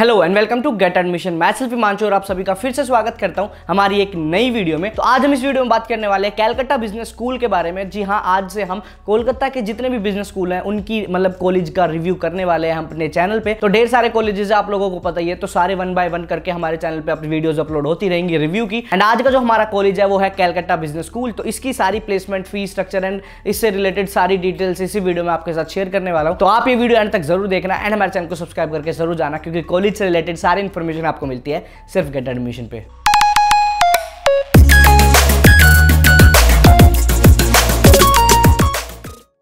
hello and welcome to get admission मैं सिर्फ मानचो और आप सभी का फिर से स्वागत करता हूं हमारी एक नई वीडियो में तो आज हम इस वीडियो में बात करने वाले हैं कैलकाटा बिजनेस स्कूल के बारे में जी हां आज से हम कोलकाता के जितने भी बिजनेस स्कूल हैं उनकी मतलब कॉलेज का रिव्यू करने वाले हैं अपने चैनल पर तो ढेर सारे कॉलेजेस आप लोगों को पता ही है तो सारे वन बाय वन करके हमारे चैनल पर अपनी वीडियोज अपलोड होती रहेंगी रिव्यू की एंड आज का जो हमारा कॉलेज है वो है कैलकाटा बिजनेस स्कूल तो इसकी सारी प्लेसमेंट फी स्ट्रक्चर एंड इससे रिलेटेड सारी डिटेल्स इसी वीडियो में आपके साथ शेयर करने वाला हूँ तो आप ये वीडियो एंड तक जरूर देखना एंड हमारे चैनल को सब्सक्राइब करके जरूर जाना क्योंकि कॉलेज कॉलेज से रिलेटेड सारी इन्फॉर्मेशन आपको मिलती है सिर्फ गेट एडमिशन पे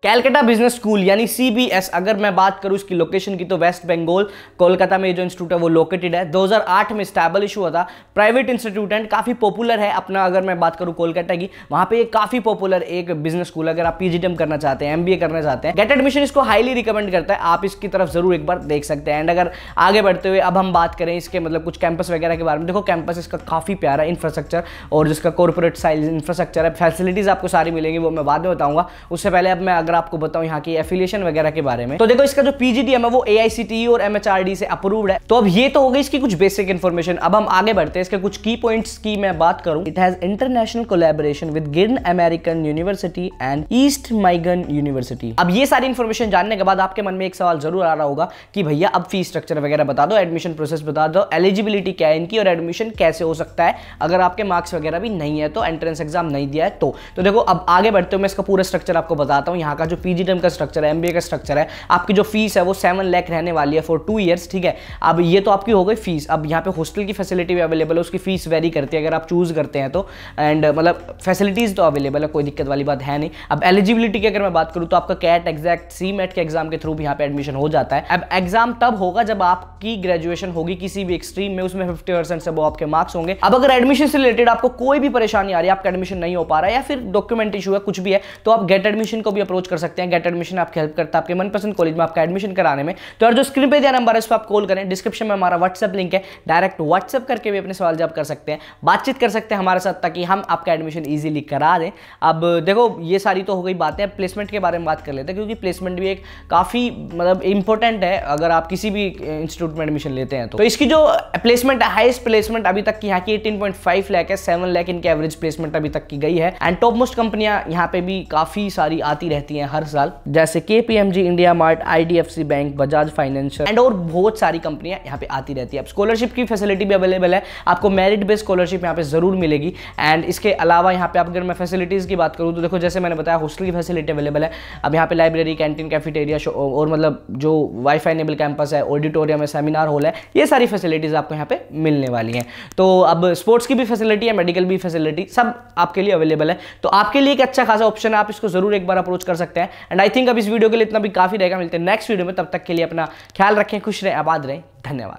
कैलकाटा बिजनेस स्कूल यानी सीबीएस अगर मैं बात करूँ इसकी लोकेशन की तो वेस्ट बंगाल कोलकाता में जो इंस्टीट्यूट है वो लोकेटेड है 2008 में स्टैब्लिश हुआ था प्राइवेट इंस्टीट्यूट एंड काफ़ी पॉपुलर है अपना अगर मैं बात करूँ कोलकाता की वहाँ पे काफ़ी पॉपुलर एक बिजनेस स्कूल अगर आप पीजीटीएम करना चाहते हैं एमबीए करना चाहते हैं गेट एडमिशन इसको हाईली रिकमेंड करता है आप इसकी तरफ जरूर एक बार देख सकते हैं एंड अगर आगे बढ़ते हुए अब हम बात करें इसके मतलब कुछ कैंपस वगैरह के बारे में देखो कैंपस इसका काफ़ी प्यारा इंफ्रास्ट्रक्चर और जिसका कॉर्पोरेट साइज इंफ्रास्ट्रक्चर है फैसिलिटीज़ आपको सारी मिलेंगी वो मैं बाद में बताऊँगा उससे पहले अब मैं अगर आपको बताऊं यहाँ की एफिलिएशन वगैरह के बारे में तो देखो इसका जो पीजीडीएम है वो ए e और एम से अप्रूव्ड है तो अब ये तो हो गई इसकी कुछ बेसिक इन्फॉर्मेशन अब हम आगे बढ़ते हैं इसके कुछ की पॉइंट्स की मैं बात करूं it has international collaboration with गिरन American university and East Michigan university अब ये सारी इन्फॉर्मेशन जानने के बाद आपके मन में एक सवाल जरूर आ रहा होगा कि भैया अब फीस स्ट्रक्चर वगैरह बता दो एडमिशन प्रोसेस बता दो एलिजिबिलिटी क्या है इनकी और एडमिशन कैसे हो सकता है अगर आपके मार्क्स वगैरह भी नहीं है तो एंट्रेंस एग्जाम नहीं दिया है तो, तो देखो अब आगे बढ़ते हुए मैं इसका पूरा स्ट्रक्चर आपको बताता हूँ यहाँ का जो पीजी टर्म का स्ट्रक्चर है एमबीए का स्ट्रक्चर है आपकी जो फीस है वो सेवन लैख रहने वाली है फॉर टू ईयर्स ठीक है अब ये तो आपकी हो गई फीस अब यहाँ पे हॉस्टल की फैसिलिटी भी अवेलेबल है उसकी फीस वेरी करती है अगर आप चूज़ करते हैं तो एंड मतलब फैसिलिटीज़ तो अवेलेबल है कोई दिक्कत वाली बात है नहीं अब एलिजिबिलिटी की अगर मैं बात करूँ तो आपका कैट एग्जैक्ट सी मेट के एग्जाम के थ्रू भी यहाँ पे एडमिशन हो जाता है अब एग्जाम तब होगा जब आपकी ग्रेजुएशन होगी किसी भी एक्सट्रीम में उसमें फिफ्टी परसेंट से वो आपके मार्क्स होंगे अब अगर एडमिशन से रिलेटेड आपको कोई भी परेशानी आ रही है आपका एडमिशन नहीं हो पा रहा है या फिर डॉक्यूमेंट इशू है कुछ भी है तो आप गेट एडमिशन को भी अप्रोच कर कर सकते हैं गेट एडमिशन आपकी हेल्प करता है आपके मनपसंद कॉलेज में आपका एडमिशन कराने में तो और जो स्क्रीन पर दिया नंबर है उस पर आप कॉल करें डिस्क्रिप्शन में हमारा व्हाट्सअप लिंक है डायरेक्ट व्हाट्सअप करके भी अपने सवाल जवाब कर सकते हैं बातचीत कर सकते हैं हमारे साथ ताकि हम आपका एडमिशन ईजिली करा दें अब देखो ये सारी तो हो गई बातें अब प्लेसमेंट के बारे में बात कर लेते हैं क्योंकि प्लेसमेंट भी एक काफ़ी मतलब इंपॉर्टेंट है अगर आप किसी भी इंस्टीट्यूट में एडमिशन लेते हैं तो, तो इसकी जो प्लेसमेंट है हाइस्ट प्लेसमेंट अभी तक की यहाँ की एटीन पॉइंट फाइव लैक है सेवन लैक इनकी एवरेज प्लेसमेंट अभी तक की गई है एंड टॉप मोस्ट कंपनियां यहाँ पे भी काफ़ी सारी आती रहती हैं हर साल जैसे के India Mart I bank Bajaj financial and और बहुत सारी कंपनियां यहाँ पे आती रहती है स्कॉलरशिप की फैसिलिटी भी अवेलेबल है आपको मेरिट बेस्ड स्कॉलरशिप यहाँ पे जरूर मिलेगी एंड इसके अलावा यहाँ पे अगर मैं फैसिलिटीज़ की बात करूँ तो देखो जैसे मैंने बताया हॉस्टल की फैसिलिटी अवेलेबल है अब यहाँ पे लाइब्रेरी कैंटीन कैफेटेरिया और मतलब जो वाईफाई नेबल कैंपस है ऑडिटोरियम है सेमिनार हॉल है ये सारी फैसिलिटीज़ आपको यहाँ पे मिलने वाली हैं तो अब स्पोर्ट्स की भी फैसिलिटी है मेडिकल भी फैसिलिटी सब आपके लिए अवेलेबल है तो आपके लिए एक अच्छा खासा ऑप्शन है आप इसको ज़रूर एक बार अप्रोच कर सकते हैं सकते हैं एंड आई थिंक अब इस वीडियो के लिए इतना भी काफ़ी रहेगा मिलते हैं नेक्स्ट वीडियो में तब तक के लिए अपना ख्याल रखें खुश रहें आबाद रहें धन्यवाद